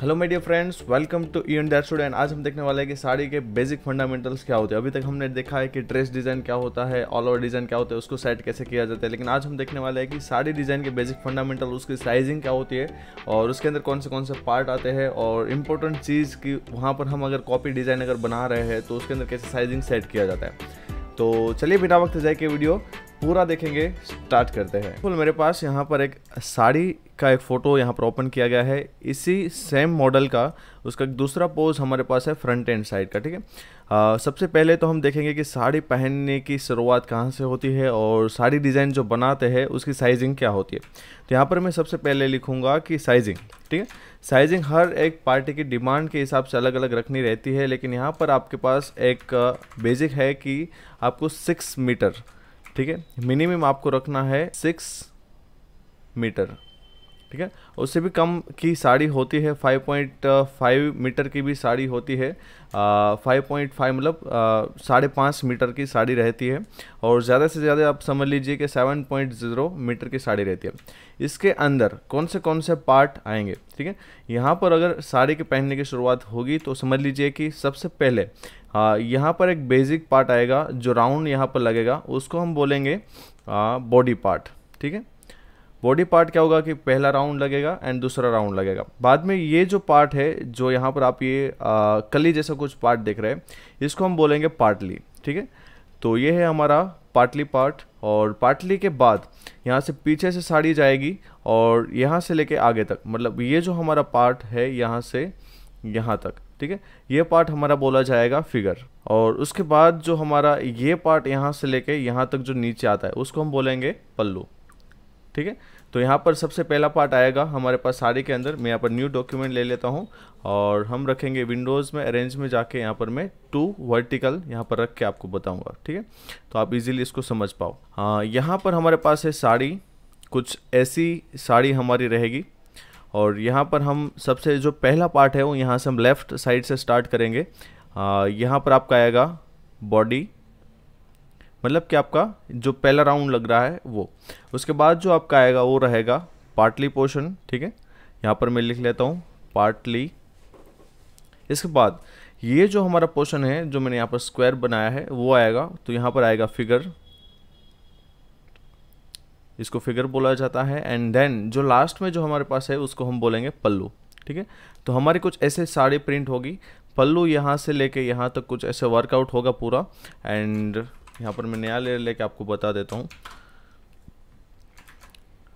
hello मेरे dear friends welcome to E and studio student आज हम देखने वाले हैं कि साड़ी के बेसिक फंडामेंटल्स क्या होते हैं अभी तक हमने देखा है कि ड्रेस डिज़ाइन क्या होता है ऑल ओवर डिज़ाइन क्या होता है उसको सेट कैसे किया जाता है लेकिन आज हम देखने वाले हैं कि साड़ी डिज़ाइन के बेसिक फंडामेंटल उसकी साइजिंग क्या होती है और उसके अंदर कौन से कौन से पार्ट आते हैं और इंपॉर्टेंट चीज़ की वहाँ पर हम अगर कॉपी डिज़ाइन अगर बना रहे हैं तो उसके अंदर कैसे साइजिंग सेट किया जाता है तो चलिए बिना वक्त जाए के वीडियो पूरा देखेंगे स्टार्ट करते हैं फुल मेरे पास यहाँ पर एक साड़ी का एक फ़ोटो यहाँ पर ओपन किया गया है इसी सेम मॉडल का उसका एक दूसरा पोज हमारे पास है फ्रंट एंड साइड का ठीक है सबसे पहले तो हम देखेंगे कि साड़ी पहनने की शुरुआत कहाँ से होती है और साड़ी डिज़ाइन जो बनाते हैं उसकी साइजिंग क्या होती है तो यहाँ पर मैं सबसे पहले लिखूँगा कि साइजिंग ठीक है साइजिंग हर एक पार्टी की डिमांड के हिसाब से अलग अलग रखनी रहती है लेकिन यहाँ पर आपके पास एक बेसिक है कि आपको सिक्स मीटर ठीक है मिनिमम आपको रखना है सिक्स मीटर ठीक है उससे भी कम की साड़ी होती है 5.5 मीटर uh, की भी साड़ी होती है फाइव पॉइंट फाइव मतलब uh, साढ़े पाँच मीटर की साड़ी रहती है और ज़्यादा से ज़्यादा आप समझ लीजिए कि सेवन पॉइंट ज़ीरो मीटर की साड़ी रहती है इसके अंदर कौन से कौन से पार्ट आएंगे ठीक है यहाँ पर अगर साड़ी के पहनने की शुरुआत होगी तो समझ लीजिए कि सबसे पहले uh, यहाँ पर एक बेसिक पार्ट आएगा जो राउंड यहाँ पर लगेगा उसको हम बोलेंगे बॉडी पार्ट ठीक है बॉडी पार्ट क्या होगा कि पहला राउंड लगेगा एंड दूसरा राउंड लगेगा बाद में ये जो पार्ट है जो यहाँ पर आप ये आ, कली जैसा कुछ पार्ट देख रहे हैं इसको हम बोलेंगे पार्टली ठीक है तो ये है हमारा पार्टली पार्ट और पार्टली के बाद यहाँ से पीछे से साड़ी जाएगी और यहाँ से लेके आगे तक मतलब ये जो हमारा पार्ट है यहाँ से यहाँ तक ठीक है ये पार्ट हमारा बोला जाएगा फिगर और उसके बाद जो हमारा ये पार्ट यहाँ से लेके यहाँ तक जो नीचे आता है उसको हम बोलेंगे पल्लू ठीक है तो यहाँ पर सबसे पहला पार्ट आएगा हमारे पास साड़ी के अंदर मैं यहाँ पर न्यू डॉक्यूमेंट ले लेता हूँ और हम रखेंगे विंडोज़ में अरेंज में जाके यहाँ पर मैं टू वर्टिकल यहाँ पर रख के आपको बताऊँगा ठीक है तो आप इजीली इसको समझ पाओ हाँ यहाँ पर हमारे पास है साड़ी कुछ ऐसी साड़ी हमारी रहेगी और यहाँ पर हम सबसे जो पहला पार्ट है वो यहाँ से हम लेफ़्ट साइड से स्टार्ट करेंगे हाँ, यहाँ पर आपका आएगा बॉडी मतलब कि आपका जो पहला राउंड लग रहा है वो उसके बाद जो आपका आएगा वो रहेगा पार्टली पोर्शन ठीक है यहाँ पर मैं लिख लेता हूँ पार्टली इसके बाद ये जो हमारा पोर्शन है जो मैंने यहाँ पर स्क्वायर बनाया है वो आएगा तो यहाँ पर आएगा फिगर इसको फिगर बोला जाता है एंड देन जो लास्ट में जो हमारे पास है उसको हम बोलेंगे पल्लू ठीक है तो हमारी कुछ ऐसे साड़ी प्रिंट होगी पल्लू यहाँ से लेके यहाँ तक तो कुछ ऐसे वर्कआउट होगा पूरा एंड यहाँ पर मैं नया लेयर लेके आपको बता देता हूँ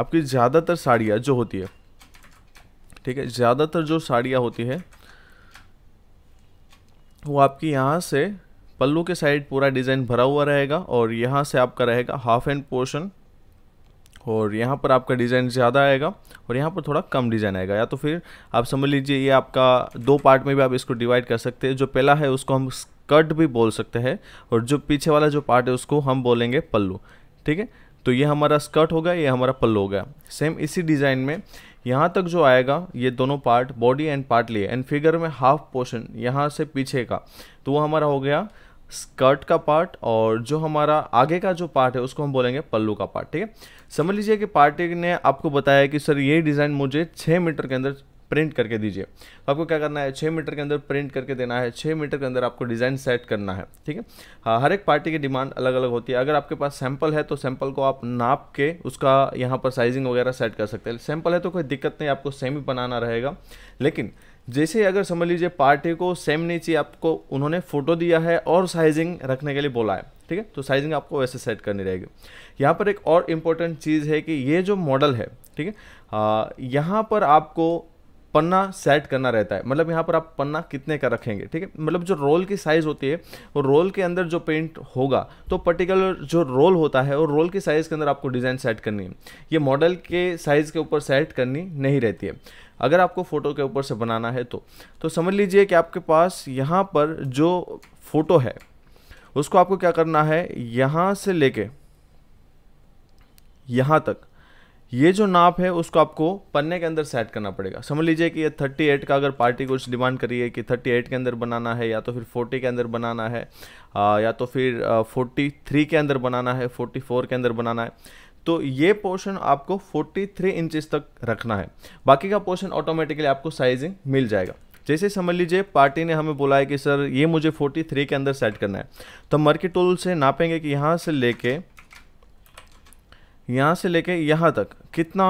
आपकी ज़्यादातर साड़ियाँ जो होती है ठीक है ज़्यादातर जो साड़ियाँ होती है वो आपकी यहाँ से पल्लू के साइड पूरा डिज़ाइन भरा हुआ रहेगा और यहाँ से आपका रहेगा हाफ एंड पोर्शन और यहाँ पर आपका डिज़ाइन ज़्यादा आएगा और यहाँ पर थोड़ा कम डिज़ाइन आएगा या तो फिर आप समझ लीजिए ये आपका दो पार्ट में भी आप इसको डिवाइड कर सकते हैं जो पहला है उसको हम कट भी बोल सकते हैं और जो पीछे वाला जो पार्ट है उसको हम बोलेंगे पल्लू ठीक है तो ये हमारा स्कर्ट होगा ये हमारा पल्लू होगा सेम इसी डिज़ाइन में यहाँ तक जो आएगा ये दोनों पार्ट बॉडी एंड पार्ट लिए एंड फिगर में हाफ पोर्शन यहाँ से पीछे का तो वो हमारा हो गया स्कर्ट का पार्ट और जो हमारा आगे का जो पार्ट है उसको हम बोलेंगे पल्लू का पार्ट ठीक है समझ लीजिए कि पार्टी ने आपको बताया कि सर ये डिज़ाइन मुझे छः मीटर के अंदर प्रिंट करके दीजिए तो आपको क्या करना है छः मीटर के अंदर प्रिंट करके देना है छः मीटर के अंदर आपको डिज़ाइन सेट करना है ठीक है हाँ हर एक पार्टी की डिमांड अलग अलग होती है अगर आपके पास सैंपल है तो सैंपल को आप नाप के उसका यहाँ पर साइजिंग वगैरह सेट कर सकते हैं सैंपल है तो कोई दिक्कत नहीं आपको सेम ही बनाना रहेगा लेकिन जैसे अगर समझ लीजिए पार्टी को सेम नहीं चाहिए आपको उन्होंने फ़ोटो दिया है और साइजिंग रखने के लिए बोला है ठीक है तो साइजिंग आपको वैसे सेट करनी रहेगी यहाँ पर एक और इम्पोर्टेंट चीज़ है कि ये जो मॉडल है ठीक है हाँ, यहाँ पर आपको पन्ना सेट करना रहता है मतलब यहाँ पर आप पन्ना कितने का रखेंगे ठीक है मतलब जो रोल की साइज़ होती है वो रोल के अंदर जो पेंट होगा तो पर्टिकुलर जो रोल होता है और रोल की साइज़ के अंदर आपको डिज़ाइन सेट करनी है ये मॉडल के साइज़ के ऊपर सेट करनी नहीं रहती है अगर आपको फ़ोटो के ऊपर से बनाना है तो तो समझ लीजिए कि आपके पास यहाँ पर जो फ़ोटो है उसको आपको क्या करना है यहाँ से लेके यहाँ तक ये जो नाप है उसको आपको पन्ने के अंदर सेट करना पड़ेगा समझ लीजिए कि ये 38 का अगर पार्टी कुछ डिमांड करिए कि 38 के अंदर बनाना है या तो फिर 40 के अंदर बनाना है आ, या तो फिर आ, 43 के अंदर बनाना है 44 के अंदर बनाना है तो ये पोर्शन आपको 43 इंचेस तक रखना है बाकी का पोर्शन ऑटोमेटिकली आपको साइजिंग मिल जाएगा जैसे समझ लीजिए पार्टी ने हमें बोला है कि सर ये मुझे 43 के अंदर सेट करना है तो मर्की टूल से नापेंगे कि यहाँ से लेके यहाँ से लेके यहाँ तक कितना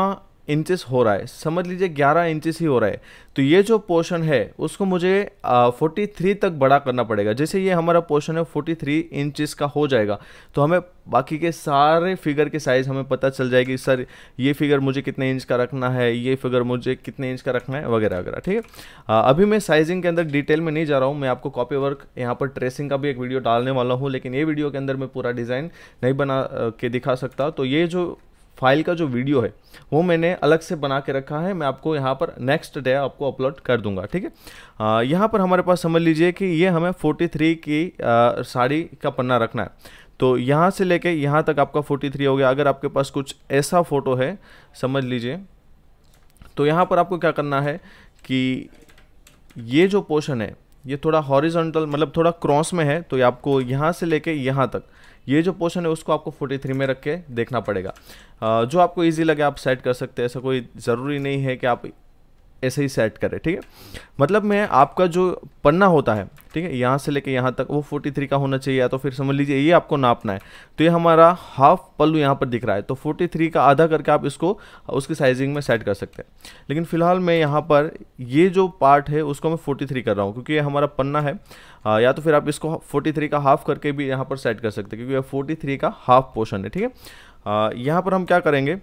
इंचेस हो रहा है समझ लीजिए 11 इंचेस ही हो रहा है तो ये जो पोर्शन है उसको मुझे फोर्टी 43 तक बड़ा करना पड़ेगा जैसे ये हमारा पोर्शन है 43 इंचेस का हो जाएगा तो हमें बाकी के सारे फिगर के साइज़ हमें पता चल जाएगी सर ये फिगर मुझे कितने इंच का रखना है ये फिगर मुझे कितने इंच का रखना है वगैरह वगैरह ठीक है अभी मैं साइजिंग के अंदर डिटेल में नहीं जा रहा हूँ मैं आपको कॉपी वर्क यहाँ पर ट्रेसिंग का भी एक वीडियो डालने वाला हूँ लेकिन ये वीडियो के अंदर मैं पूरा डिज़ाइन नहीं बना के दिखा सकता तो ये जो फाइल का जो वीडियो है वो मैंने अलग से बना के रखा है मैं आपको यहाँ पर नेक्स्ट डे आपको अपलोड कर दूंगा ठीक है यहाँ पर हमारे पास समझ लीजिए कि ये हमें 43 की साड़ी का पन्ना रखना है तो यहाँ से लेके यहाँ तक आपका 43 हो गया अगर आपके पास कुछ ऐसा फ़ोटो है समझ लीजिए तो यहाँ पर आपको क्या करना है कि ये जो पोर्शन है ये थोड़ा हॉरिजॉन्टल मतलब थोड़ा क्रॉस में है तो ये आपको यहाँ से लेके यहाँ तक ये जो पोर्शन है उसको आपको 43 में रख के देखना पड़ेगा जो आपको इजी लगे आप सेट कर सकते हैं ऐसा कोई ज़रूरी नहीं है कि आप ऐसे ही सेट करें ठीक है मतलब मैं आपका जो पन्ना होता है ठीक है यहाँ से लेके यहाँ तक वो फोर्टी थ्री का होना चाहिए या तो फिर समझ लीजिए ये आपको नापना है तो ये हमारा हाफ पल्लू यहाँ पर दिख रहा है तो फोर्टी थ्री का आधा करके आप इसको उसकी साइजिंग में सेट कर सकते हैं लेकिन फिलहाल मैं यहाँ पर ये जो पार्ट है उसको मैं फोर्टी थ्री कर रहा हूँ क्योंकि ये हमारा पन्ना है या तो फिर आप इसको फोर्टी थ्री का हाफ करके भी यहाँ पर सेट कर सकते हैं क्योंकि यह थ्री का हाफ पोर्शन है ठीक है यहाँ पर हम क्या करेंगे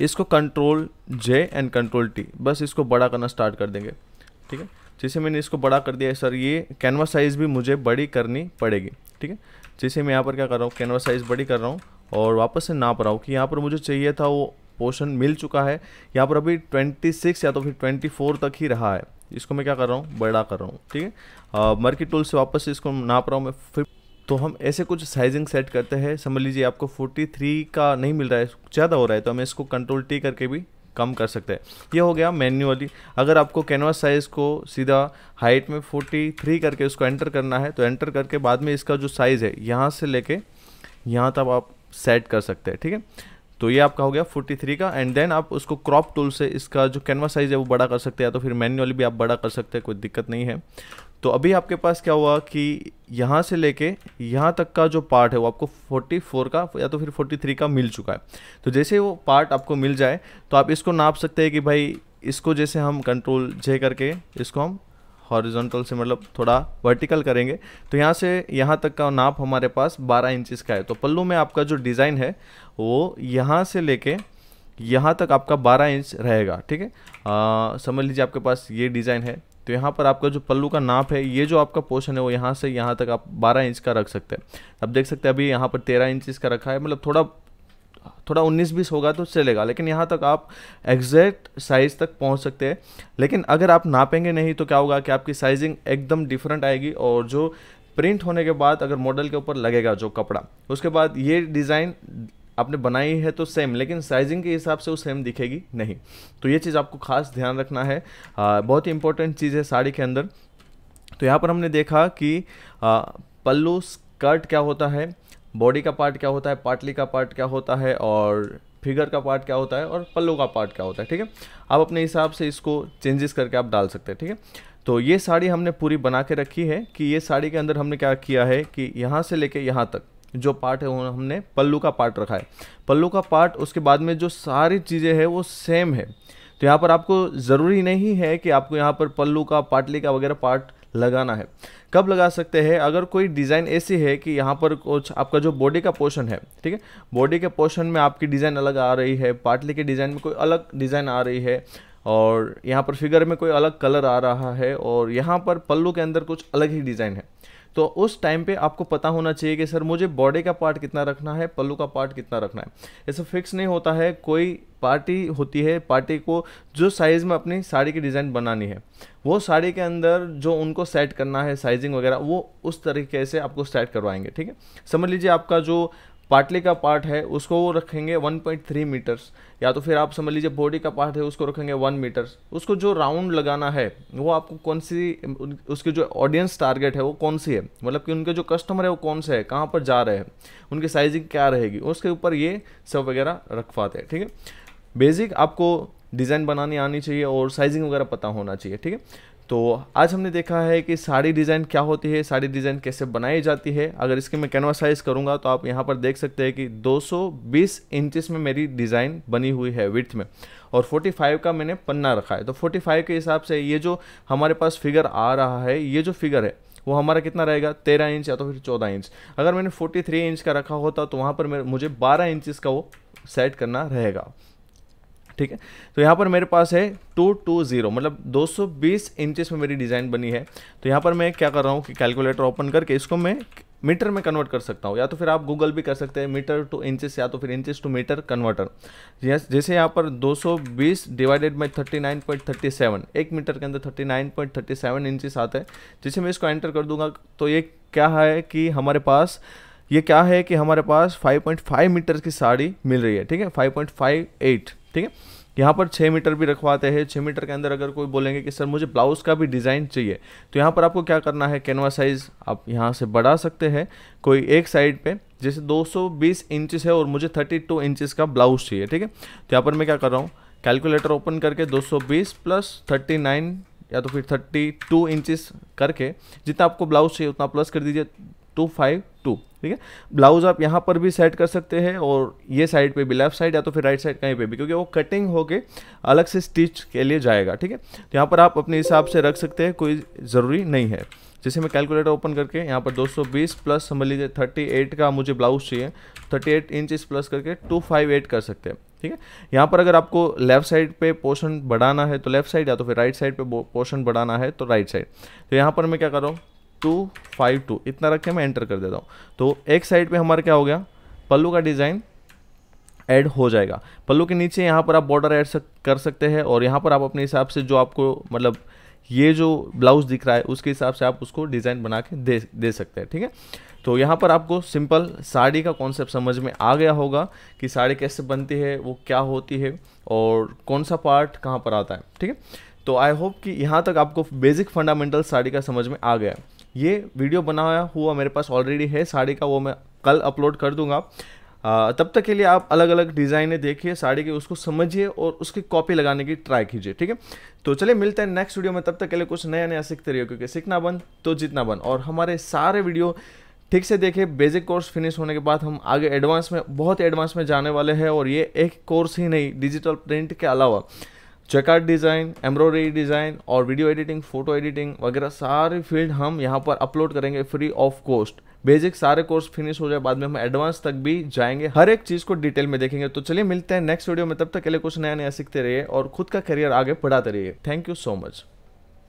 इसको control J and control T बस इसको बड़ा करना स्टार्ट कर देंगे ठीक है जैसे मैंने इसको बड़ा कर दिया है सर ये कैनवा साइज़ भी मुझे बड़ी करनी पड़ेगी ठीक है जैसे मैं यहाँ पर क्या कर रहा हूँ कैनवा साइज़ बड़ी कर रहा हूँ और वापस से नाप रहा हूँ कि यहाँ पर मुझे चाहिए था वो पोर्शन मिल चुका है यहाँ पर अभी 26 या तो फिर 24 तक ही रहा है इसको मैं क्या कर रहा हूँ बड़ा कर रहा हूँ ठीक है मर्की टूल से वापस से इसको नाप रहा हूँ मैं फिफ्ट तो हम ऐसे कुछ साइजिंग सेट करते हैं समझ लीजिए आपको 43 का नहीं मिल रहा है ज़्यादा हो रहा है तो हम इसको कंट्रोल टी करके भी कम कर सकते हैं ये हो गया मैन्युअली अगर आपको कैनवास साइज़ को सीधा हाइट में 43 करके उसको एंटर करना है तो एंटर करके बाद में इसका जो साइज़ है यहाँ से लेके यहाँ तक आप सेट कर सकते हैं ठीक है तो ये आपका हो गया 43 का एंड देन आप उसको क्रॉप टूल से इसका जो कैनवास साइज़ है वो बड़ा कर सकते हैं या तो फिर मैन्युअली भी आप बड़ा कर सकते हैं कोई दिक्कत नहीं है तो अभी आपके पास क्या हुआ कि यहाँ से लेके यहाँ तक का जो पार्ट है वो आपको 44 का या तो फिर 43 का मिल चुका है तो जैसे वो पार्ट आपको मिल जाए तो आप इसको नाप सकते हैं कि भाई इसको जैसे हम कंट्रोल जे करके इसको हम हॉरिजॉन्टल से मतलब थोड़ा वर्टिकल करेंगे तो यहाँ से यहाँ तक का नाप हमारे पास 12 इंचज़ का है तो पल्लू में आपका जो डिज़ाइन है वो यहाँ से लेके यहाँ तक आपका 12 इंच रहेगा ठीक है समझ लीजिए आपके पास ये डिज़ाइन है तो यहाँ पर आपका जो पल्लू का नाप है ये जो आपका पोर्शन है वो यहाँ से यहाँ तक आप 12 इंच का रख सकते हैं अब देख सकते हैं अभी यहाँ पर 13 इंच इसका रखा है मतलब थोड़ा थोड़ा 19 बीस होगा तो चलेगा लेकिन यहाँ तक आप एग्जैक्ट साइज़ तक पहुँच सकते हैं लेकिन अगर आप नापेंगे नहीं तो क्या होगा कि आपकी साइजिंग एकदम डिफरेंट आएगी और जो प्रिंट होने के बाद अगर मॉडल के ऊपर लगेगा जो कपड़ा उसके बाद ये डिज़ाइन आपने बनाई है तो सेम लेकिन साइजिंग के हिसाब से वो सेम दिखेगी नहीं तो ये चीज़ आपको खास ध्यान रखना है आ, बहुत ही इंपॉर्टेंट चीज़ है साड़ी के अंदर तो यहाँ पर हमने देखा कि आ, पल्लू स्कर्ट क्या होता है बॉडी का पार्ट क्या होता है पाटली का पार्ट क्या होता है और फिगर का पार्ट क्या होता है और पल्लू का पार्ट क्या होता है ठीक है आप अपने हिसाब से इसको चेंजेस करके आप डाल सकते हैं ठीक है तो ये साड़ी हमने पूरी बना के रखी है कि ये साड़ी के अंदर हमने क्या किया है कि यहाँ से लेके यहाँ तक जो पार्ट है वो हमने पल्लू का पार्ट रखा है पल्लू का पार्ट उसके बाद में जो सारी चीज़ें हैं वो सेम है तो यहाँ पर आपको ज़रूरी नहीं है कि आपको यहाँ पर पल्लू का पाटली का वगैरह पार्ट लगाना है कब लगा सकते हैं अगर कोई डिज़ाइन ऐसी है कि यहाँ पर कुछ आपका जो बॉडी का पोर्शन है ठीक है बॉडी के पोर्शन में आपकी डिज़ाइन अलग आ रही है पाटली के डिज़ाइन में कोई अलग डिज़ाइन आ रही है और यहाँ पर फिगर में कोई अलग कलर आ रहा है और यहाँ पर पल्लू के अंदर कुछ अलग ही डिज़ाइन है तो उस टाइम पे आपको पता होना चाहिए कि सर मुझे बॉडी का पार्ट कितना रखना है पल्लू का पार्ट कितना रखना है ऐसा फिक्स नहीं होता है कोई पार्टी होती है पार्टी को जो साइज़ में अपनी साड़ी की डिज़ाइन बनानी है वो साड़ी के अंदर जो उनको सेट करना है साइजिंग वगैरह वो उस तरीके से आपको सेट करवाएंगे ठीक है समझ लीजिए आपका जो पाटली का पार्ट है उसको वो रखेंगे 1.3 मीटर्स या तो फिर आप समझ लीजिए बॉडी का पार्ट है उसको रखेंगे 1 मीटर्स उसको जो राउंड लगाना है वो आपको कौन सी उसकी जो ऑडियंस टारगेट है वो कौन सी है मतलब कि उनके जो कस्टमर है वो कौन से है कहाँ पर जा रहे हैं उनकी साइजिंग क्या रहेगी उसके ऊपर ये सब वगैरह रखवाते हैं ठीक है बेसिक आपको डिज़ाइन बनानी आनी चाहिए और साइजिंग वगैरह पता होना चाहिए ठीक है तो आज हमने देखा है कि साड़ी डिज़ाइन क्या होती है साड़ी डिज़ाइन कैसे बनाई जाती है अगर इसकी मैं कैनवा साइज़ करूँगा तो आप यहाँ पर देख सकते हैं कि 220 इंचिस में मेरी डिज़ाइन बनी हुई है विथ में और 45 का मैंने पन्ना रखा है तो 45 के हिसाब से ये जो हमारे पास फिगर आ रहा है ये जो फिगर है वो हमारा कितना रहेगा तेरह इंच या तो फिर चौदह इंच अगर मैंने फोर्टी थ्री इंच का रखा होता तो वहाँ पर मुझे बारह इंचज़ का वो सेट करना रहेगा ठीक है तो यहाँ पर मेरे पास है टू टू ज़ीरो मतलब 220 इंचेस में मेरी डिज़ाइन बनी है तो यहाँ पर मैं क्या कर रहा हूँ कि कैलकुलेटर ओपन करके इसको मैं मीटर में कन्वर्ट कर सकता हूँ या तो फिर आप गूगल भी कर सकते हैं मीटर टू इंचेस या तो फिर इंचेस टू मीटर कन्वर्टर जैसे यहाँ पर 220 डिवाइडेड बाई 39.37 एक मीटर के अंदर 39.37 इंचेस आते हैं जैसे मैं इसको एंटर कर दूंगा तो ये क्या है कि हमारे पास ये क्या है कि हमारे पास 5.5 मीटर की साड़ी मिल रही है ठीक है 5.58 ठीक है यहाँ पर छः मीटर भी रखवाते हैं छः मीटर के अंदर अगर कोई बोलेंगे कि सर मुझे ब्लाउज़ का भी डिज़ाइन चाहिए तो यहाँ पर आपको क्या करना है कैनवा साइज़ आप यहाँ से बढ़ा सकते हैं कोई एक साइड पे जैसे 220 इंचेस है और मुझे 32 इंचेस का ब्लाउज़ चाहिए ठीक है तो यहाँ पर मैं क्या कर रहा हूँ कैलकुलेटर ओपन करके दो प्लस थर्टी या तो फिर थर्टी टू करके जितना आपको ब्लाउज चाहिए उतना प्लस कर दीजिए टू फाइव टू ठीक है ब्लाउज आप यहाँ पर भी सेट कर सकते हैं और ये साइड पे भी लेफ्ट साइड या तो फिर राइट साइड कहीं पे भी क्योंकि वो कटिंग होके अलग से स्टिच के लिए जाएगा ठीक है तो यहाँ पर आप अपने हिसाब से रख सकते हैं कोई ज़रूरी नहीं है जैसे मैं कैलकुलेटर ओपन करके यहाँ पर 220 प्लस समझ लीजिए 38 का मुझे ब्लाउज चाहिए 38 इंच प्लस करके 258 कर सकते हैं ठीक है यहाँ पर अगर आपको लेफ्ट साइड पे पोर्शन बढ़ाना है तो लेफ्ट साइड या तो फिर राइट साइड पे पोर्शन बढ़ाना है तो राइट साइड तो यहाँ पर मैं क्या कर रहा हूँ टू फाइव टू इतना रख के मैं एंटर कर देता हूँ तो एक साइड पे हमारा क्या हो गया पल्लू का डिज़ाइन ऐड हो जाएगा पल्लू के नीचे यहाँ पर आप बॉर्डर ऐड सक, कर सकते हैं और यहाँ पर आप अपने हिसाब से जो आपको मतलब ये जो ब्लाउज दिख रहा है उसके हिसाब से आप उसको डिज़ाइन बना के दे दे सकते हैं ठीक है तो यहाँ पर आपको सिंपल साड़ी का कॉन्सेप्ट समझ में आ गया होगा कि साड़ी कैसे बनती है वो क्या होती है और कौन सा पार्ट कहाँ पर आता है ठीक है तो आई होप कि यहाँ तक आपको बेसिक फंडामेंटल साड़ी का समझ में आ गया है ये वीडियो बनाया हुआ मेरे पास ऑलरेडी है साड़ी का वो मैं कल अपलोड कर दूंगा आ, तब तक के लिए आप अलग अलग डिज़ाइनें देखिए साड़ी के उसको समझिए और उसकी कॉपी लगाने की ट्राई कीजिए ठीक है तो चलिए मिलते हैं नेक्स्ट वीडियो में तब तक के लिए कुछ नया नया सीखते रहिए क्योंकि सीखना बन तो जितना बन और हमारे सारे वीडियो ठीक से देखें बेसिक कोर्स फिनिश होने के बाद हम आगे एडवांस में बहुत एडवांस में जाने वाले हैं और ये एक कोर्स ही नहीं डिजिटल प्रिंट के अलावा चेकआउट डिज़ाइन एम्ब्रॉयडरी डिज़ाइन और वीडियो एडिटिंग फोटो एडिटिंग वगैरह सारे फील्ड हम यहाँ पर अपलोड करेंगे फ्री ऑफ कॉस्ट बेसिक सारे कोर्स फिनिश हो जाए बाद में हम एडवांस तक भी जाएंगे हर एक चीज़ को डिटेल में देखेंगे तो चलिए मिलते हैं नेक्स्ट वीडियो में तब तक के लिए कुछ नया नया सीखते रहिए और खुद का करियर आगे बढ़ाते रहिए थैंक यू सो मच